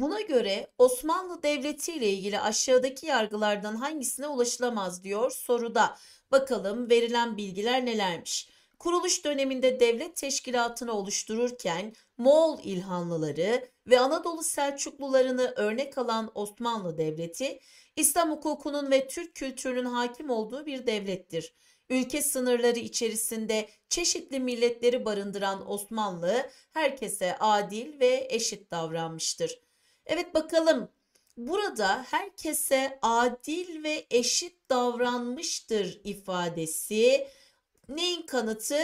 Buna göre Osmanlı Devleti ile ilgili aşağıdaki yargılardan hangisine ulaşılamaz diyor soruda. Bakalım verilen bilgiler nelermiş? Kuruluş döneminde devlet teşkilatını oluştururken Moğol İlhanlıları ve Anadolu Selçuklularını örnek alan Osmanlı Devleti, İslam hukukunun ve Türk kültürünün hakim olduğu bir devlettir. Ülke sınırları içerisinde çeşitli milletleri barındıran Osmanlı herkese adil ve eşit davranmıştır. Evet bakalım. Burada herkese adil ve eşit davranmıştır ifadesi neyin kanıtı?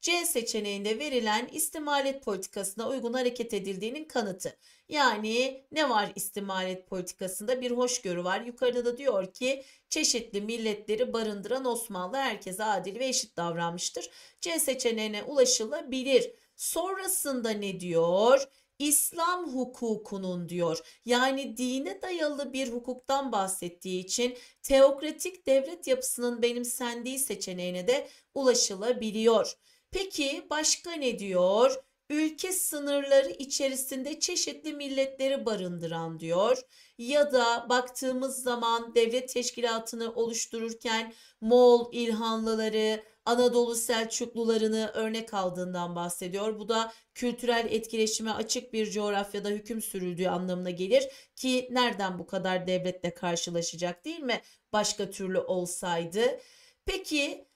C seçeneğinde verilen istimalet politikasına uygun hareket edildiğinin kanıtı. Yani ne var istimalet politikasında? Bir hoşgörü var. Yukarıda da diyor ki çeşitli milletleri barındıran Osmanlı herkese adil ve eşit davranmıştır. C seçeneğine ulaşılabilir. Sonrasında ne diyor? İslam hukukunun diyor. Yani dine dayalı bir hukuktan bahsettiği için teokratik devlet yapısının benimsendiği seçeneğine de ulaşılabiliyor. Peki başka ne diyor? Ülke sınırları içerisinde çeşitli milletleri barındıran diyor. Ya da baktığımız zaman devlet teşkilatını oluştururken Moğol İlhanlıları, Anadolu Selçuklularını örnek aldığından bahsediyor. Bu da kültürel etkileşime açık bir coğrafyada hüküm sürüldüğü anlamına gelir ki nereden bu kadar devletle karşılaşacak değil mi? Başka türlü olsaydı. Peki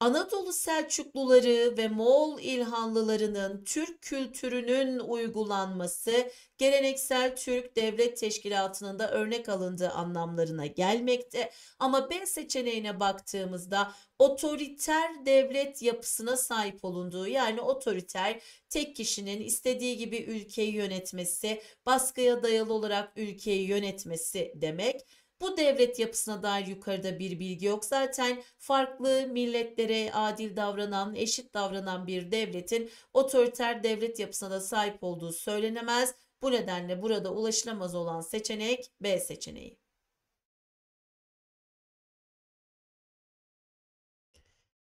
Anadolu Selçukluları ve Moğol İlhanlılarının Türk kültürünün uygulanması geleneksel Türk devlet teşkilatının da örnek alındığı anlamlarına gelmekte. Ama B seçeneğine baktığımızda otoriter devlet yapısına sahip olunduğu yani otoriter tek kişinin istediği gibi ülkeyi yönetmesi, baskıya dayalı olarak ülkeyi yönetmesi demek. Bu devlet yapısına dair yukarıda bir bilgi yok. Zaten farklı milletlere adil davranan, eşit davranan bir devletin otoriter devlet yapısına da sahip olduğu söylenemez. Bu nedenle burada ulaşılamaz olan seçenek B seçeneği.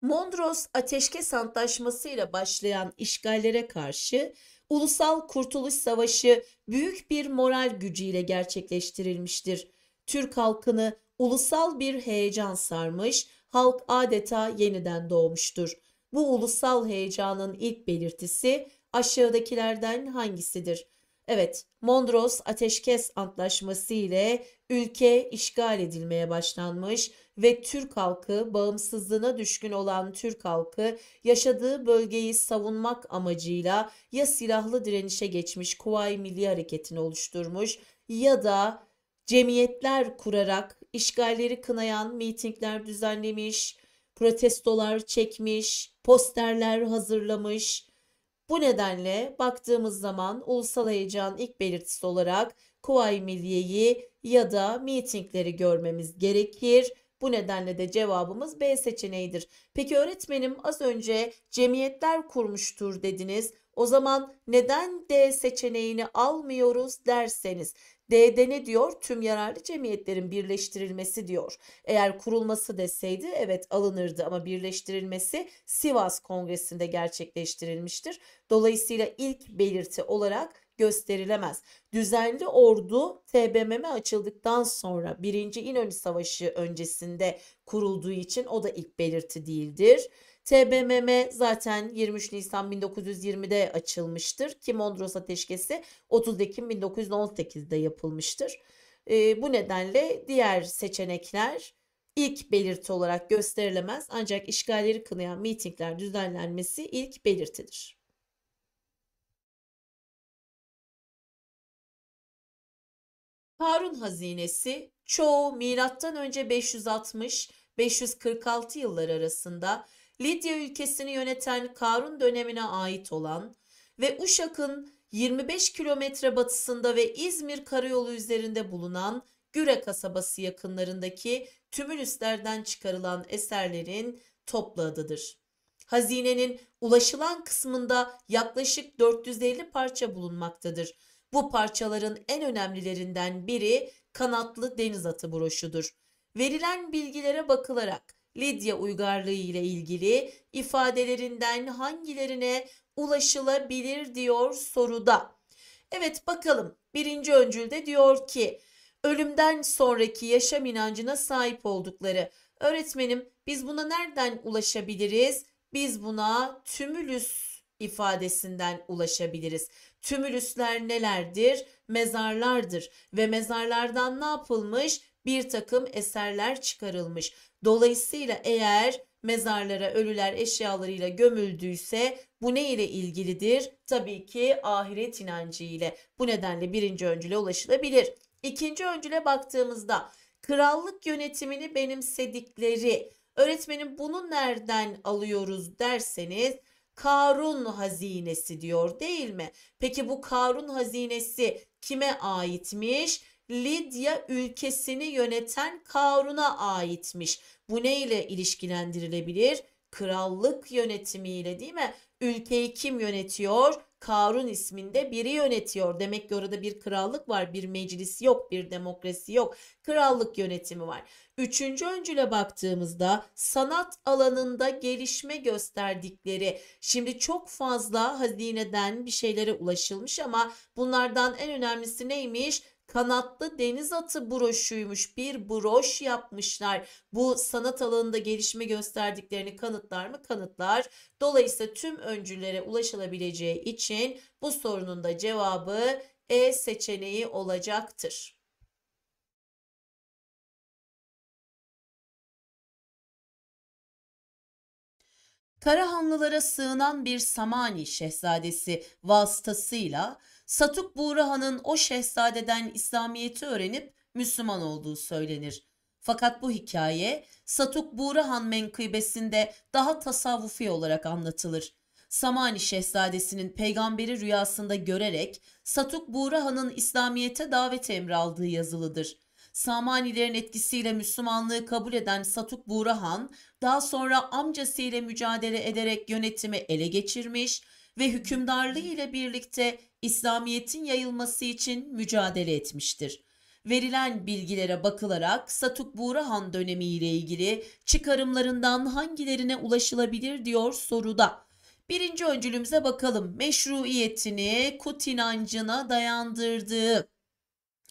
Mondros Ateşkes Antlaşması ile başlayan işgallere karşı Ulusal Kurtuluş Savaşı büyük bir moral gücüyle gerçekleştirilmiştir. Türk halkını ulusal bir heyecan sarmış, halk adeta yeniden doğmuştur. Bu ulusal heyecanın ilk belirtisi aşağıdakilerden hangisidir? Evet, Mondros Ateşkes Antlaşması ile ülke işgal edilmeye başlanmış ve Türk halkı bağımsızlığına düşkün olan Türk halkı yaşadığı bölgeyi savunmak amacıyla ya silahlı direnişe geçmiş Kuvayi Milli Hareketi'ni oluşturmuş ya da cemiyetler kurarak işgalleri kınayan mitingler düzenlemiş, protestolar çekmiş, posterler hazırlamış. Bu nedenle baktığımız zaman ulusal heyecan ilk belirtisi olarak Kuvayi Milliye'yi ya da mitingleri görmemiz gerekir. Bu nedenle de cevabımız B seçeneğidir. Peki öğretmenim az önce cemiyetler kurmuştur dediniz. O zaman neden D seçeneğini almıyoruz derseniz D'de ne diyor? Tüm yararlı cemiyetlerin birleştirilmesi diyor. Eğer kurulması deseydi evet alınırdı ama birleştirilmesi Sivas Kongresi'nde gerçekleştirilmiştir. Dolayısıyla ilk belirti olarak gösterilemez. Düzenli ordu TBMM açıldıktan sonra 1. İnönü Savaşı öncesinde kurulduğu için o da ilk belirti değildir. TBMM zaten 23 Nisan 1920'de açılmıştır ki Mondros Ateşkesi 30 Ekim 1918'de yapılmıştır. E, bu nedenle diğer seçenekler ilk belirti olarak gösterilemez ancak işgalleri kınayan mitingler düzenlenmesi ilk belirtidir. Karun hazinesi çoğu milattan önce 560 546 yılları arasında Lidya ülkesini yöneten Karun dönemine ait olan ve Uşak'ın 25 kilometre batısında ve İzmir karayolu üzerinde bulunan Güre kasabası yakınlarındaki tümülüslerden çıkarılan eserlerin toplu adıdır. Hazinenin ulaşılan kısmında yaklaşık 450 parça bulunmaktadır. Bu parçaların en önemlilerinden biri kanatlı deniz atı broşudur verilen bilgilere bakılarak Lidya uygarlığı ile ilgili ifadelerinden hangilerine ulaşılabilir diyor soruda. Evet bakalım birinci öncülde diyor ki ölümden sonraki yaşam inancına sahip oldukları. Öğretmenim biz buna nereden ulaşabiliriz? Biz buna tümülüs ifadesinden ulaşabiliriz. Tümülüsler nelerdir? Mezarlardır ve mezarlardan ne yapılmış? bir takım eserler çıkarılmış. Dolayısıyla eğer mezarlara ölüler eşyalarıyla gömüldüyse bu ne ile ilgilidir? Tabii ki ahiret inancı ile. Bu nedenle birinci öncüle ulaşılabilir. İkinci öncüle baktığımızda krallık yönetimini benimsedikleri öğretmenin bunu nereden alıyoruz derseniz Karun hazinesi diyor değil mi? Peki bu Karun hazinesi kime aitmiş? Lidya ülkesini yöneten Karun'a aitmiş. Bu ne ile ilişkilendirilebilir? Krallık yönetimiyle değil mi? Ülkeyi kim yönetiyor? Karun isminde biri yönetiyor. Demek ki orada bir krallık var, bir meclis yok, bir demokrasi yok. Krallık yönetimi var. Üçüncü öncüle baktığımızda sanat alanında gelişme gösterdikleri, şimdi çok fazla hazineden bir şeylere ulaşılmış ama bunlardan en önemlisi neymiş? kanatlı deniz atı broşuymuş. Bir broş yapmışlar. Bu sanat alanında gelişme gösterdiklerini kanıtlar mı? Kanıtlar. Dolayısıyla tüm öncülere ulaşılabileceği için bu sorunun da cevabı E seçeneği olacaktır. Karahanlılara sığınan bir Samani şehzadesi vasıtasıyla Satuk Buğrahan'ın o şehzadeden İslamiyet'i öğrenip Müslüman olduğu söylenir. Fakat bu hikaye Satuk Buğrahan menkıbesinde daha tasavvufi olarak anlatılır. Samani şehzadesinin peygamberi rüyasında görerek Satuk Buğrahan'ın İslamiyet'e davet emri aldığı yazılıdır. Samanilerin etkisiyle Müslümanlığı kabul eden Satuk Buğrahan daha sonra amcasıyla mücadele ederek yönetimi ele geçirmiş, ve hükümdarlığı ile birlikte İslamiyet'in yayılması için mücadele etmiştir. Verilen bilgilere bakılarak Satukbura Han dönemi ile ilgili çıkarımlarından hangilerine ulaşılabilir diyor soruda. Birinci öncülümüze bakalım meşruiyetini kut inancına dayandırdığı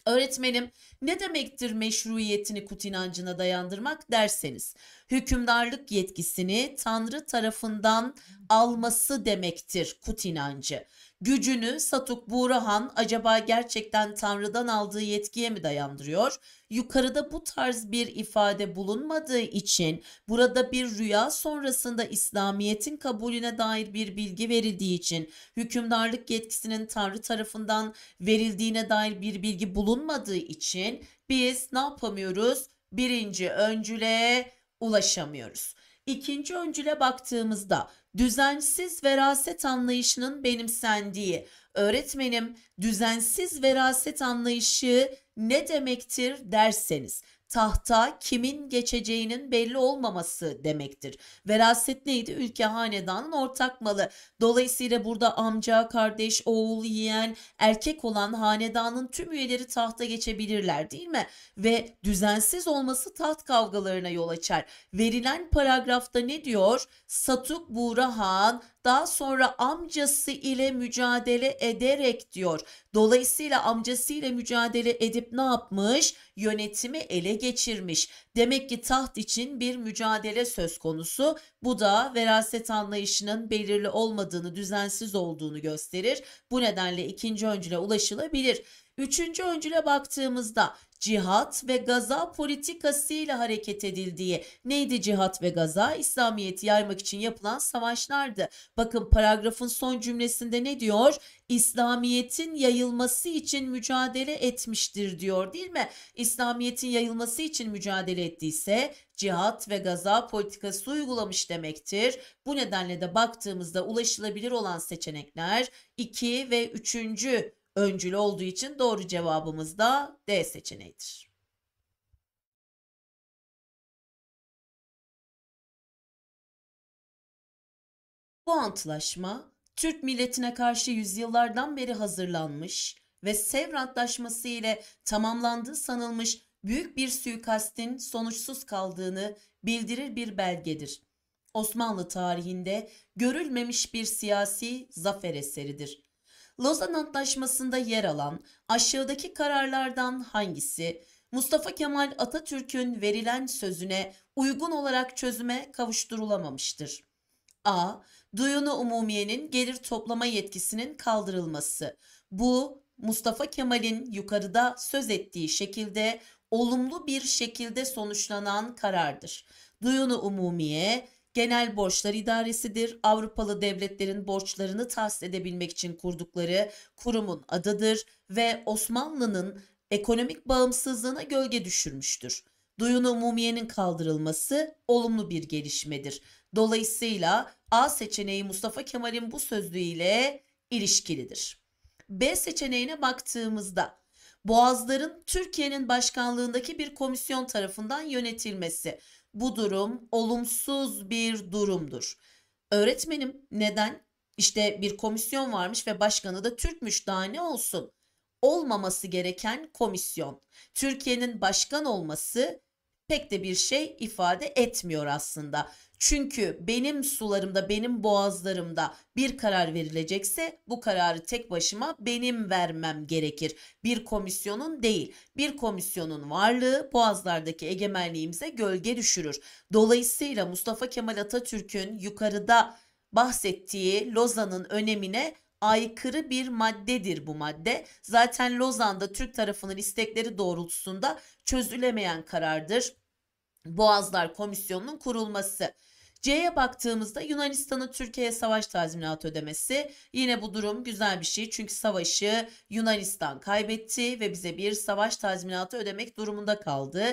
Öğretmenim ne demektir meşruiyetini kut inancına dayandırmak derseniz hükümdarlık yetkisini Tanrı tarafından alması demektir kut inancı. Gücünü Satuk Buğrahan acaba gerçekten Tanrı'dan aldığı yetkiye mi dayandırıyor? Yukarıda bu tarz bir ifade bulunmadığı için burada bir rüya sonrasında İslamiyet'in kabulüne dair bir bilgi verildiği için hükümdarlık yetkisinin Tanrı tarafından verildiğine dair bir bilgi bulunmadığı için biz ne yapamıyoruz? Birinci öncüle ulaşamıyoruz. İkinci öncüle baktığımızda düzensiz veraset anlayışının benimsendiği. Öğretmenim düzensiz veraset anlayışı ne demektir derseniz tahta kimin geçeceğinin belli olmaması demektir. Veraset neydi? Ülke hanedanın ortak malı. Dolayısıyla burada amca, kardeş, oğul, yeğen, erkek olan hanedanın tüm üyeleri tahta geçebilirler değil mi? Ve düzensiz olması taht kavgalarına yol açar. Verilen paragrafta ne diyor? Satuk Buğra Han daha sonra amcası ile mücadele ederek diyor. Dolayısıyla amcası ile mücadele edip ne yapmış? Yönetimi ele geçirmiş. Demek ki taht için bir mücadele söz konusu. Bu da veraset anlayışının belirli olmadığını, düzensiz olduğunu gösterir. Bu nedenle ikinci öncüle ulaşılabilir. Üçüncü öncüle baktığımızda cihat ve gaza politikasıyla hareket edildiği. Neydi cihat ve gaza? İslamiyet'i yaymak için yapılan savaşlardı. Bakın paragrafın son cümlesinde ne diyor? İslamiyet'in yayılması için mücadele etmiştir diyor değil mi? İslamiyet'in yayılması için mücadele ettiyse cihat ve gaza politikası uygulamış demektir. Bu nedenle de baktığımızda ulaşılabilir olan seçenekler 2 ve 3. Öncül olduğu için doğru cevabımız da D seçeneğidir. Bu antlaşma Türk milletine karşı yüzyıllardan beri hazırlanmış ve Sevr Antlaşması ile tamamlandığı sanılmış büyük bir suikastin sonuçsuz kaldığını bildirir bir belgedir. Osmanlı tarihinde görülmemiş bir siyasi zafer eseridir. Lozan Antlaşması'nda yer alan aşağıdaki kararlardan hangisi Mustafa Kemal Atatürk'ün verilen sözüne uygun olarak çözüme kavuşturulamamıştır? A. Duyunu umumiyenin gelir toplama yetkisinin kaldırılması. Bu Mustafa Kemal'in yukarıda söz ettiği şekilde olumlu bir şekilde sonuçlanan karardır. Duyunu umumiye Genel Borçlar İdaresi'dir. Avrupalı devletlerin borçlarını tahsis edebilmek için kurdukları kurumun adıdır ve Osmanlı'nın ekonomik bağımsızlığına gölge düşürmüştür. Duyun umumiyenin kaldırılması olumlu bir gelişmedir. Dolayısıyla A seçeneği Mustafa Kemal'in bu sözlüğüyle ilişkilidir. B seçeneğine baktığımızda Boğazların Türkiye'nin başkanlığındaki bir komisyon tarafından yönetilmesi bu durum olumsuz bir durumdur. Öğretmenim neden? İşte bir komisyon varmış ve başkanı da Türkmüş daha ne olsun? Olmaması gereken komisyon. Türkiye'nin başkan olması pek de bir şey ifade etmiyor aslında. Çünkü benim sularımda, benim boğazlarımda bir karar verilecekse bu kararı tek başıma benim vermem gerekir. Bir komisyonun değil. Bir komisyonun varlığı boğazlardaki egemenliğimize gölge düşürür. Dolayısıyla Mustafa Kemal Atatürk'ün yukarıda bahsettiği Lozan'ın önemine aykırı bir maddedir bu madde. Zaten Lozan'da Türk tarafının istekleri doğrultusunda çözülemeyen karardır. Boğazlar Komisyonu'nun kurulması. C'ye baktığımızda Yunanistan'ın Türkiye'ye savaş tazminatı ödemesi yine bu durum güzel bir şey. Çünkü savaşı Yunanistan kaybetti ve bize bir savaş tazminatı ödemek durumunda kaldı.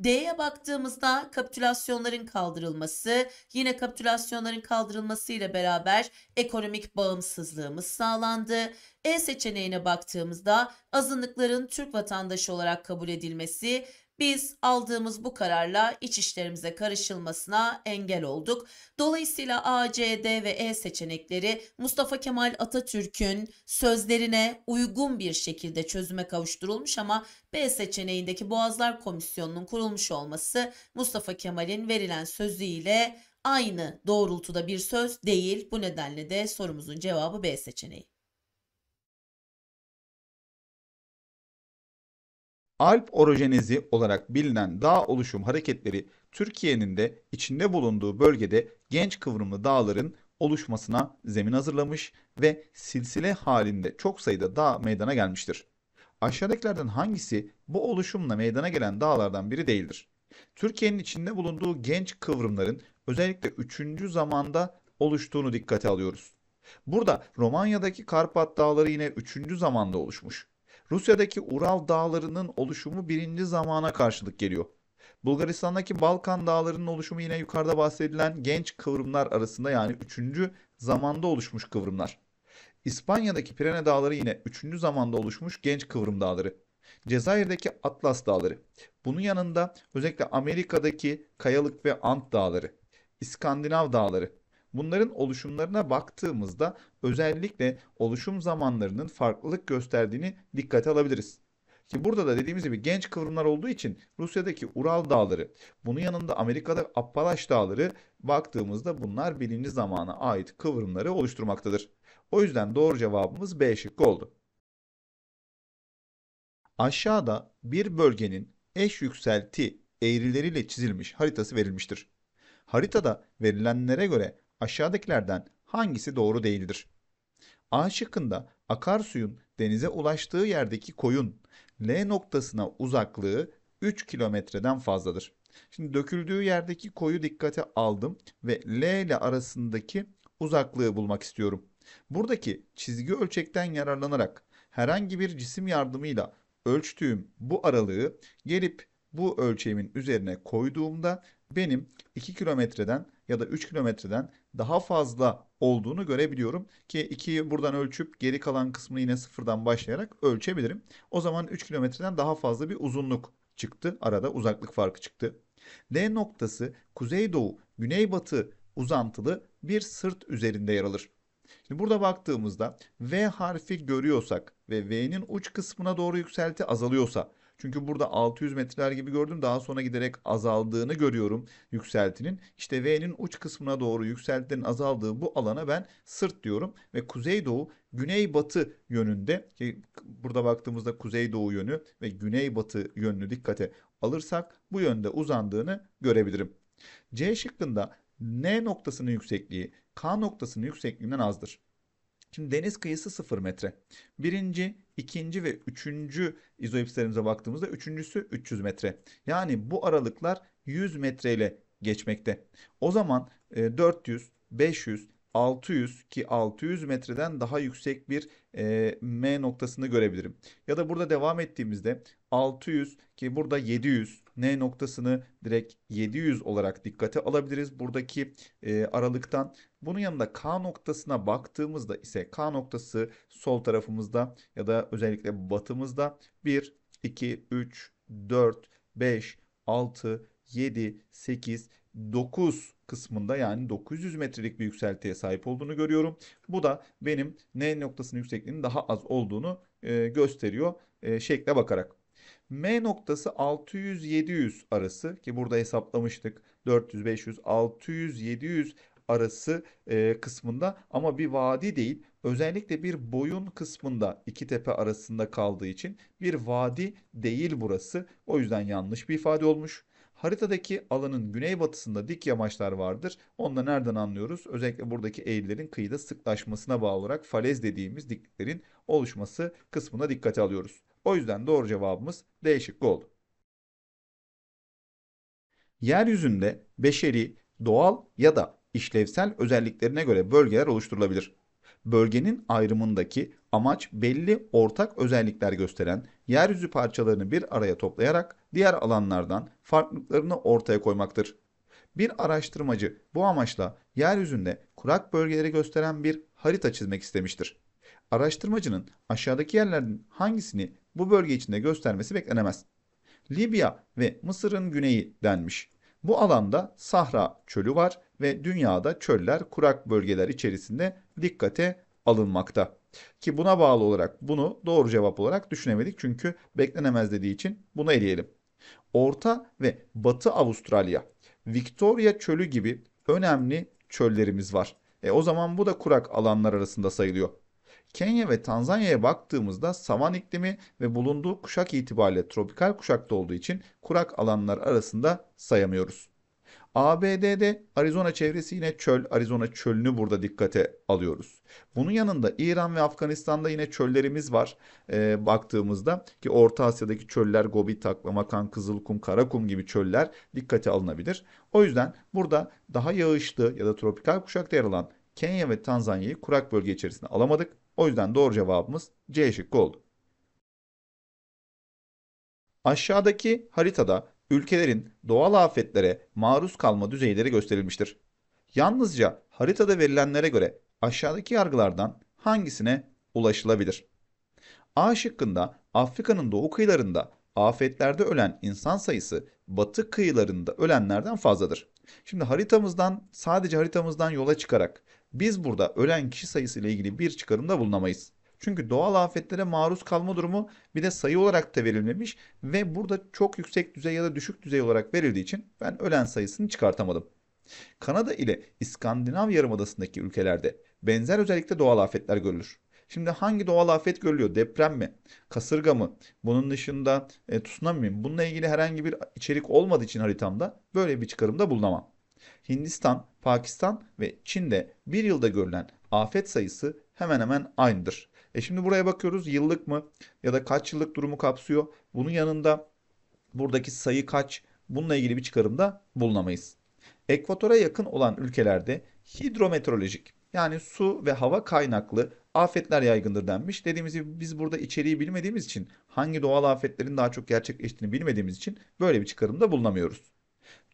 D'ye baktığımızda kapitülasyonların kaldırılması, yine kapitülasyonların kaldırılması ile beraber ekonomik bağımsızlığımız sağlandı. E seçeneğine baktığımızda azınlıkların Türk vatandaşı olarak kabul edilmesi biz aldığımız bu kararla iç işlerimize karışılmasına engel olduk. Dolayısıyla A, C, D ve E seçenekleri Mustafa Kemal Atatürk'ün sözlerine uygun bir şekilde çözüme kavuşturulmuş ama B seçeneğindeki Boğazlar Komisyonu'nun kurulmuş olması Mustafa Kemal'in verilen sözüyle aynı doğrultuda bir söz değil. Bu nedenle de sorumuzun cevabı B seçeneği. Alp orojenezi olarak bilinen dağ oluşum hareketleri Türkiye'nin de içinde bulunduğu bölgede genç kıvrımlı dağların oluşmasına zemin hazırlamış ve silsile halinde çok sayıda dağ meydana gelmiştir. Aşağıdakilerden hangisi bu oluşumla meydana gelen dağlardan biri değildir? Türkiye'nin içinde bulunduğu genç kıvrımların özellikle 3. zamanda oluştuğunu dikkate alıyoruz. Burada Romanya'daki Karpat Dağları yine 3. zamanda oluşmuş. Rusya'daki Ural dağlarının oluşumu birinci zamana karşılık geliyor. Bulgaristan'daki Balkan dağlarının oluşumu yine yukarıda bahsedilen genç kıvrımlar arasında yani üçüncü zamanda oluşmuş kıvrımlar. İspanya'daki Pirene dağları yine üçüncü zamanda oluşmuş genç kıvrım dağları. Cezayir'deki Atlas dağları. Bunun yanında özellikle Amerika'daki Kayalık ve Ant dağları. İskandinav dağları. Bunların oluşumlarına baktığımızda özellikle oluşum zamanlarının farklılık gösterdiğini dikkate alabiliriz. Ki burada da dediğimiz gibi genç kıvrımlar olduğu için Rusya'daki Ural Dağları, bunun yanında Amerika'da Appalaş Dağları baktığımızda bunlar birinci zamana ait kıvrımları oluşturmaktadır. O yüzden doğru cevabımız B şıkkı oldu. Aşağıda bir bölgenin eş yükselti eğrileriyle çizilmiş haritası verilmiştir. Haritada verilenlere göre Aşağıdakilerden hangisi doğru değildir? A şıkkında akarsuyun denize ulaştığı yerdeki koyun L noktasına uzaklığı 3 kilometreden fazladır. Şimdi döküldüğü yerdeki koyu dikkate aldım ve L ile arasındaki uzaklığı bulmak istiyorum. Buradaki çizgi ölçekten yararlanarak herhangi bir cisim yardımıyla ölçtüğüm bu aralığı gelip bu ölçeğimin üzerine koyduğumda benim 2 kilometreden ya da 3 kilometreden daha fazla olduğunu görebiliyorum. Ki 2'yi buradan ölçüp geri kalan kısmını yine sıfırdan başlayarak ölçebilirim. O zaman 3 kilometreden daha fazla bir uzunluk çıktı. Arada uzaklık farkı çıktı. D noktası kuzeydoğu, güneybatı uzantılı bir sırt üzerinde yer alır. Şimdi burada baktığımızda V harfi görüyorsak ve V'nin uç kısmına doğru yükselti azalıyorsa çünkü burada 600 metreler gibi gördüm. Daha sonra giderek azaldığını görüyorum yükseltinin. İşte V'nin uç kısmına doğru yükseltinin azaldığı bu alana ben sırt diyorum. Ve kuzeydoğu güneybatı yönünde ki burada baktığımızda kuzeydoğu yönü ve güneybatı yönünü dikkate alırsak bu yönde uzandığını görebilirim. C şıkkında N noktasının yüksekliği K noktasının yüksekliğinden azdır. Şimdi deniz kıyısı 0 metre. Birinci, ikinci ve üçüncü izoipslerimize baktığımızda üçüncüsü 300 metre. Yani bu aralıklar 100 metre ile geçmekte. O zaman 400, 500, 600 ki 600 metreden daha yüksek bir e, M noktasını görebilirim. Ya da burada devam ettiğimizde 600 ki burada 700 N noktasını direkt 700 olarak dikkate alabiliriz. Buradaki e, aralıktan bunun yanında K noktasına baktığımızda ise K noktası sol tarafımızda ya da özellikle batımızda 1, 2, 3, 4, 5, 6, 7, 8, 9 kısmında yani 900 metrelik bir yükseltiye sahip olduğunu görüyorum. Bu da benim N noktasının yüksekliğinin daha az olduğunu e, gösteriyor e, şekle bakarak. M noktası 600-700 arası ki burada hesaplamıştık 400-500 600-700 arası e, kısmında ama bir vadi değil. Özellikle bir boyun kısmında iki tepe arasında kaldığı için bir vadi değil burası. O yüzden yanlış bir ifade olmuş. Haritadaki alanın güneybatısında dik yamaçlar vardır. Onu da nereden anlıyoruz? Özellikle buradaki eğrilerin kıyıda sıklaşmasına bağlı olarak falez dediğimiz diklerin oluşması kısmına dikkate alıyoruz. O yüzden doğru cevabımız D şıkkı oldu. Yeryüzünde beşeri, doğal ya da işlevsel özelliklerine göre bölgeler oluşturulabilir. Bölgenin ayrımındaki amaç belli ortak özellikler gösteren yeryüzü parçalarını bir araya toplayarak diğer alanlardan farklılıklarını ortaya koymaktır. Bir araştırmacı bu amaçla yeryüzünde kurak bölgeleri gösteren bir harita çizmek istemiştir. Araştırmacının aşağıdaki yerlerden hangisini bu bölge içinde göstermesi beklenemez. Libya ve Mısır'ın güneyi denmiş. Bu alanda Sahra çölü var ve dünyada çöller kurak bölgeler içerisinde dikkate alınmakta. Ki buna bağlı olarak bunu doğru cevap olarak düşünemedik çünkü beklenemez dediği için bunu eleyelim. Orta ve Batı Avustralya, Victoria çölü gibi önemli çöllerimiz var. E o zaman bu da kurak alanlar arasında sayılıyor. Kenya ve Tanzanya'ya baktığımızda savan iklimi ve bulunduğu kuşak itibariyle tropikal kuşakta olduğu için kurak alanlar arasında sayamıyoruz. ABD'de Arizona çevresi yine çöl, Arizona çölünü burada dikkate alıyoruz. Bunun yanında İran ve Afganistan'da yine çöllerimiz var e, baktığımızda ki Orta Asya'daki çöller Gobi, Taklamakan, Kızılkum, Karakum gibi çöller dikkate alınabilir. O yüzden burada daha yağışlı ya da tropikal kuşakta yer alan Kenya ve Tanzanya'yı kurak bölge içerisinde alamadık. O yüzden doğru cevabımız C şıkkı oldu. Aşağıdaki haritada ülkelerin doğal afetlere maruz kalma düzeyleri gösterilmiştir. Yalnızca haritada verilenlere göre aşağıdaki yargılardan hangisine ulaşılabilir? A şıkkında Afrika'nın doğu kıyılarında afetlerde ölen insan sayısı batı kıyılarında ölenlerden fazladır. Şimdi haritamızdan sadece haritamızdan yola çıkarak biz burada ölen kişi sayısı ile ilgili bir çıkarımda bulunamayız. Çünkü doğal afetlere maruz kalma durumu bir de sayı olarak da verilmemiş ve burada çok yüksek düzey ya da düşük düzey olarak verildiği için ben ölen sayısını çıkartamadım. Kanada ile İskandinav yarımadasındaki ülkelerde benzer özellikle doğal afetler görülür. Şimdi hangi doğal afet görülüyor? Deprem mi? Kasırga mı? Bunun dışında e, tsunami mi? Bununla ilgili herhangi bir içerik olmadığı için haritamda böyle bir çıkarımda bulunamam. Hindistan, Pakistan ve Çin'de bir yılda görülen afet sayısı hemen hemen aynıdır. E şimdi buraya bakıyoruz yıllık mı ya da kaç yıllık durumu kapsıyor. Bunun yanında buradaki sayı kaç bununla ilgili bir çıkarımda bulunamayız. Ekvatora yakın olan ülkelerde hidrometeorolojik yani su ve hava kaynaklı afetler yaygındır denmiş. Dediğimiz gibi biz burada içeriği bilmediğimiz için hangi doğal afetlerin daha çok gerçekleştiğini bilmediğimiz için böyle bir çıkarımda bulunamıyoruz.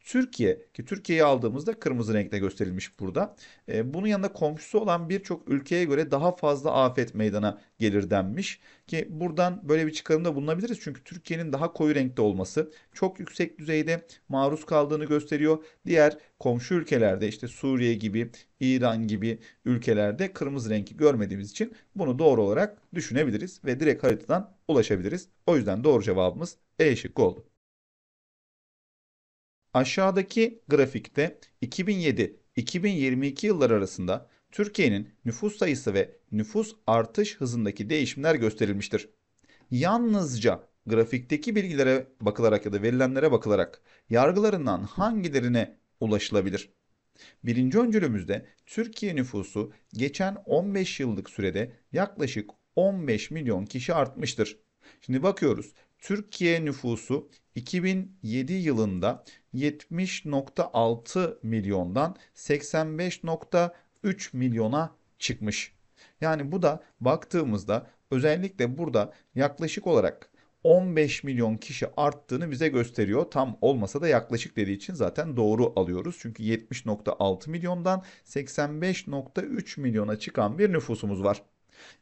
Türkiye ki Türkiye'yi aldığımızda kırmızı renkte gösterilmiş burada. E, bunun yanında komşusu olan birçok ülkeye göre daha fazla afet meydana gelir denmiş. Ki buradan böyle bir çıkarımda bulunabiliriz. Çünkü Türkiye'nin daha koyu renkte olması çok yüksek düzeyde maruz kaldığını gösteriyor. Diğer komşu ülkelerde işte Suriye gibi, İran gibi ülkelerde kırmızı renki görmediğimiz için bunu doğru olarak düşünebiliriz ve direkt haritadan ulaşabiliriz. O yüzden doğru cevabımız E şıkkı oldu. Aşağıdaki grafikte 2007-2022 yılları arasında Türkiye'nin nüfus sayısı ve nüfus artış hızındaki değişimler gösterilmiştir. Yalnızca grafikteki bilgilere bakılarak ya da verilenlere bakılarak yargılarından hangilerine ulaşılabilir? Birinci öncülümüzde Türkiye nüfusu geçen 15 yıllık sürede yaklaşık 15 milyon kişi artmıştır. Şimdi bakıyoruz. Türkiye nüfusu 2007 yılında 70.6 milyondan 85.3 milyona çıkmış. Yani bu da baktığımızda özellikle burada yaklaşık olarak 15 milyon kişi arttığını bize gösteriyor. Tam olmasa da yaklaşık dediği için zaten doğru alıyoruz. Çünkü 70.6 milyondan 85.3 milyona çıkan bir nüfusumuz var.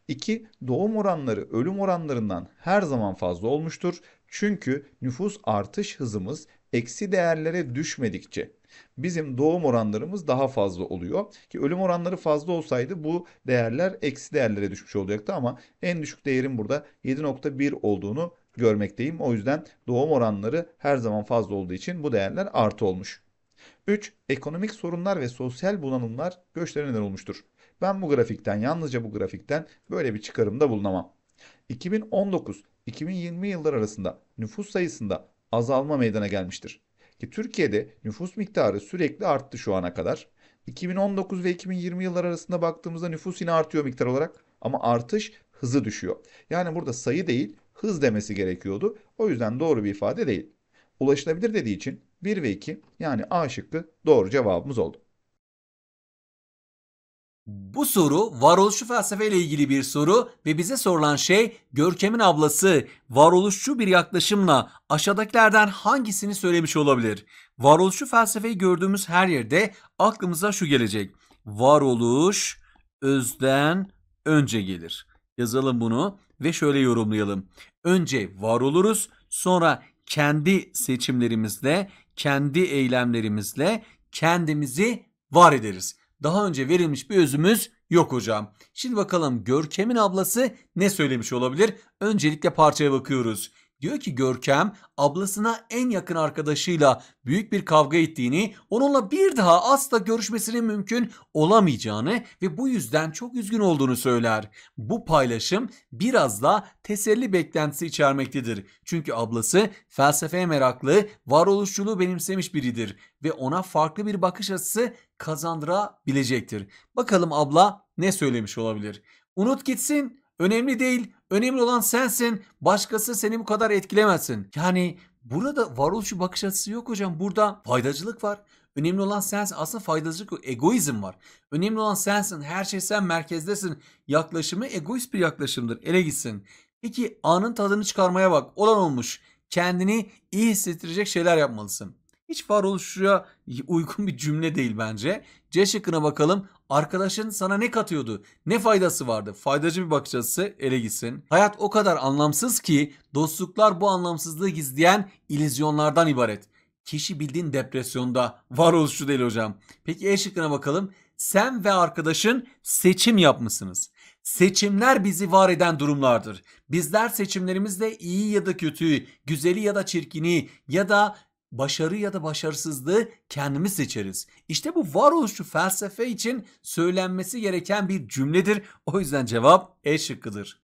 2. Doğum oranları ölüm oranlarından her zaman fazla olmuştur çünkü nüfus artış hızımız eksi değerlere düşmedikçe bizim doğum oranlarımız daha fazla oluyor. Ki ölüm oranları fazla olsaydı bu değerler eksi değerlere düşmüş olacaktı ama en düşük değerin burada 7.1 olduğunu görmekteyim. O yüzden doğum oranları her zaman fazla olduğu için bu değerler artı olmuş. 3. Ekonomik sorunlar ve sosyal bulanımlar göçlere neden olmuştur. Ben bu grafikten yalnızca bu grafikten böyle bir çıkarımda bulunamam. 2019-2020 yıllar arasında nüfus sayısında azalma meydana gelmiştir. Ki Türkiye'de nüfus miktarı sürekli arttı şu ana kadar. 2019 ve 2020 yıllar arasında baktığımızda nüfus yine artıyor miktar olarak ama artış hızı düşüyor. Yani burada sayı değil hız demesi gerekiyordu. O yüzden doğru bir ifade değil. Ulaşılabilir dediği için 1 ve 2 yani A şıkkı doğru cevabımız oldu. Bu soru varoluşçu felsefe ile ilgili bir soru ve bize sorulan şey Görkem'in ablası varoluşçu bir yaklaşımla aşağıdakilerden hangisini söylemiş olabilir? Varoluşçu felsefeyi gördüğümüz her yerde aklımıza şu gelecek. Varoluş özden önce gelir. Yazalım bunu ve şöyle yorumlayalım. Önce var oluruz, sonra kendi seçimlerimizle, kendi eylemlerimizle kendimizi var ederiz daha önce verilmiş bir özümüz yok hocam. Şimdi bakalım Görkem'in ablası ne söylemiş olabilir? Öncelikle parçaya bakıyoruz. Diyor ki Görkem ablasına en yakın arkadaşıyla büyük bir kavga ettiğini, onunla bir daha asla görüşmesinin mümkün olamayacağını ve bu yüzden çok üzgün olduğunu söyler. Bu paylaşım biraz da teselli beklentisi içermektedir. Çünkü ablası felsefeye meraklı, varoluşçuluğu benimsemiş biridir ve ona farklı bir bakış açısı kazandırabilecektir. Bakalım abla ne söylemiş olabilir? Unut gitsin Önemli değil. Önemli olan sensin. Başkası seni bu kadar etkilemezsin. Yani burada varoluşu bakış açısı yok hocam. Burada faydacılık var. Önemli olan sensin. Aslında faydacılık yok. Egoizm var. Önemli olan sensin. Her şey sen merkezdesin. Yaklaşımı egoist bir yaklaşımdır. Ele gitsin. Peki anın tadını çıkarmaya bak. Olan olmuş. Kendini iyi hissettirecek şeyler yapmalısın. Hiç varoluşa uygun bir cümle değil bence. C şıkkına bakalım. Arkadaşın sana ne katıyordu? Ne faydası vardı? Faydacı bir bakış açısı ele gitsin. Hayat o kadar anlamsız ki dostluklar bu anlamsızlığı gizleyen ilizyonlardan ibaret. Kişi bildiğin depresyonda. Varoluşçu değil hocam. Peki E şıkkına bakalım. Sen ve arkadaşın seçim yapmışsınız. Seçimler bizi var eden durumlardır. Bizler seçimlerimizle iyi ya da kötüyü, güzeli ya da çirkini ya da başarı ya da başarısızlığı kendimiz seçeriz. İşte bu varoluşçu felsefe için söylenmesi gereken bir cümledir. O yüzden cevap E şıkkıdır.